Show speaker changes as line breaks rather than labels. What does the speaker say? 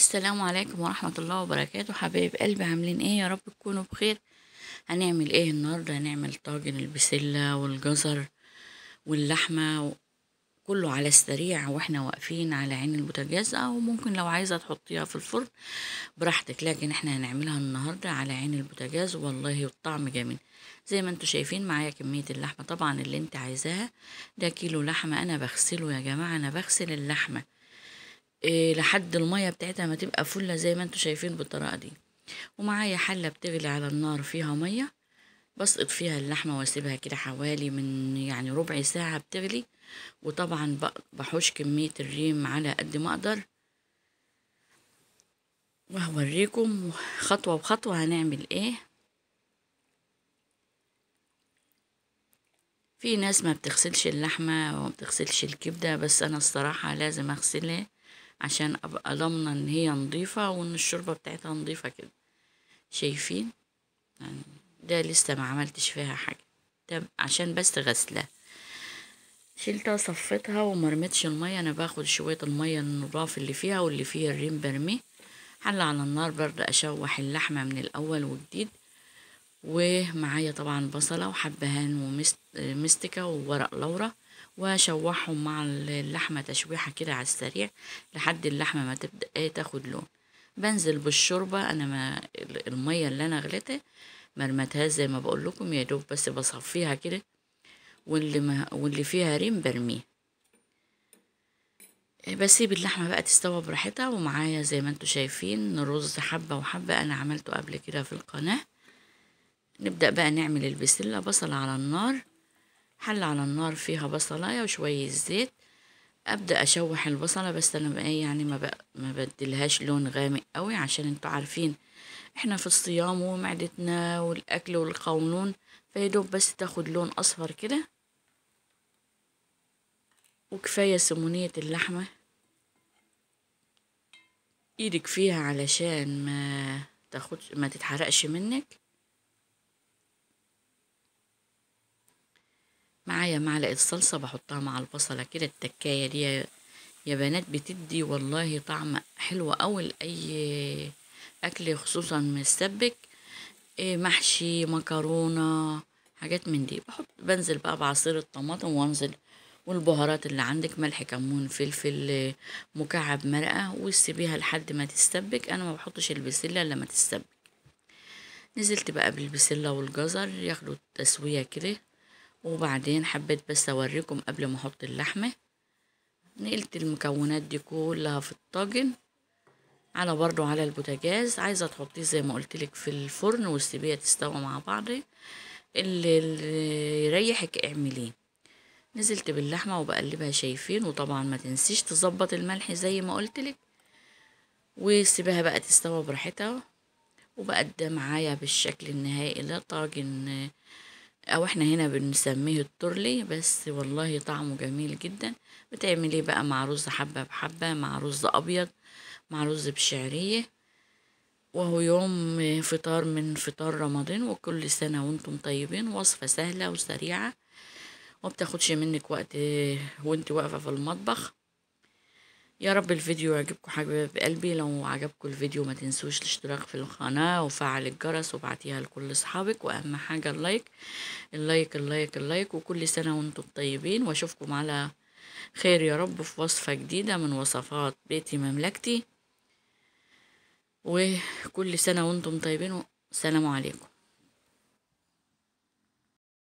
السلام عليكم ورحمة الله وبركاته حبايب قلبي عاملين ايه يا رب تكونوا بخير هنعمل ايه النهاردة هنعمل طاجن البسلة والجزر واللحمة كله على السريع واحنا واقفين على عين البوتاجاز او ممكن لو عايزة تحطيها في الفرن براحتك لكن احنا هنعملها النهاردة على عين البوتاجاز والله الطعم جميل زي ما انتوا شايفين معايا كمية اللحمة طبعا اللي انت عايزاها ده كيلو لحمة انا بغسله يا جماعة انا بغسل اللحمة إيه لحد المية بتاعتها ما تبقى فلة زي ما انتوا شايفين بالطريقة دي ومعايا حلة بتغلي على النار فيها مية بسقط فيها اللحمة واسيبها كده حوالي من يعني ربع ساعة بتغلي وطبعا بحوش كمية الريم على قد ما اقدر وهوريكم خطوة بخطوة هنعمل ايه في ناس ما بتغسلش اللحمة وما بتغسلش الكبدة بس انا الصراحة لازم اغسلها عشان ابقى ضامنة ان هي نظيفة وان الشوربة بتاعتها نظيفة كده شايفين يعني ده لسه ما عملتش فيها حاجة ده عشان بس غسله شلتها صفتها ومرمتش المية انا باخد شوية المية النضاف اللي فيها واللي فيها الريم برميه حل على النار برد اشوح اللحمة من الاول وجديد ومعايا طبعا بصلة وحبهان ومستكة وورق لورا واشوحهم مع اللحمة تشويحة كده على السريع لحد اللحمة ما تبدأ ايه تاخد لون بنزل بالشوربة انا ما المية اللي انا غليتها مرمتها زي ما بقول لكم يا دوب بس بصفيها كده واللي ما واللي فيها ريم برميه بسيب اللحمه بقى تستوى براحتها ومعايا زي ما انتم شايفين رز حبه وحبه انا عملته قبل كده في القناه نبدا بقى نعمل البسله بصل على النار حل على النار فيها بصلاية وشوية زيت ابدا اشوح البصله بس انا ايه يعني ما ما بدلهاش لون غامق قوي عشان انتوا عارفين احنا في الصيام ومعدتنا والاكل والقولون فيدوب بس تاخد لون اصفر كده وكفايه سمونيه اللحمه ايدك فيها علشان ما تاخدش ما تتحرقش منك معايا معلقة صلصة بحطها مع البصلة كده التكاية دي يا بنات بتدي والله طعم حلو قوي لأي أكل خصوصا السبك آه، محشي مكرونة حاجات من دي بحط بنزل بقى بعصير الطماطم وانزل والبهارات اللي عندك ملح كمون فلفل آه، مكعب مرقة وسيبيها لحد ما تستبك أنا ما بحطش البسلة لما تستبك نزلت بقى بالبسلة والجزر ياخدوا التسوية كده وبعدين حبيت بس اوريكم قبل ما احط اللحمه نقلت المكونات دي كلها في الطاجن على برضو على البوتاجاز عايزه تحطيه زي ما قلتلك في الفرن والسيبيه تستوى مع بعض اللي يريحك اعمليه نزلت باللحمه وبقلبها شايفين وطبعا ما تنسيش تظبط الملح زي ما قلتلك وسيبها بقى تستوى براحتها وبقدم معايا بالشكل النهائي لطاجن او احنا هنا بنسميه الترلي بس والله طعمه جميل جدا بتعمليه بقى مع رز حبة بحبة مع رز ابيض مع رز بشعرية وهو يوم فطار من فطار رمضان وكل سنة وانتم طيبين وصفة سهلة وسريعة وبتاخدش منك وقت وانت واقفة في المطبخ يا رب الفيديو يعجبكم حبايب قلبي لو عجبكم الفيديو ما تنسوش الاشتراك في القناة وفعل الجرس وبعتيها لكل اصحابك واهم حاجة اللايك اللايك اللايك اللايك وكل سنة وانتم طيبين واشوفكم على خير يا رب في وصفة جديدة من وصفات بيتي مملكتي وكل سنة وانتم طيبين والسلام عليكم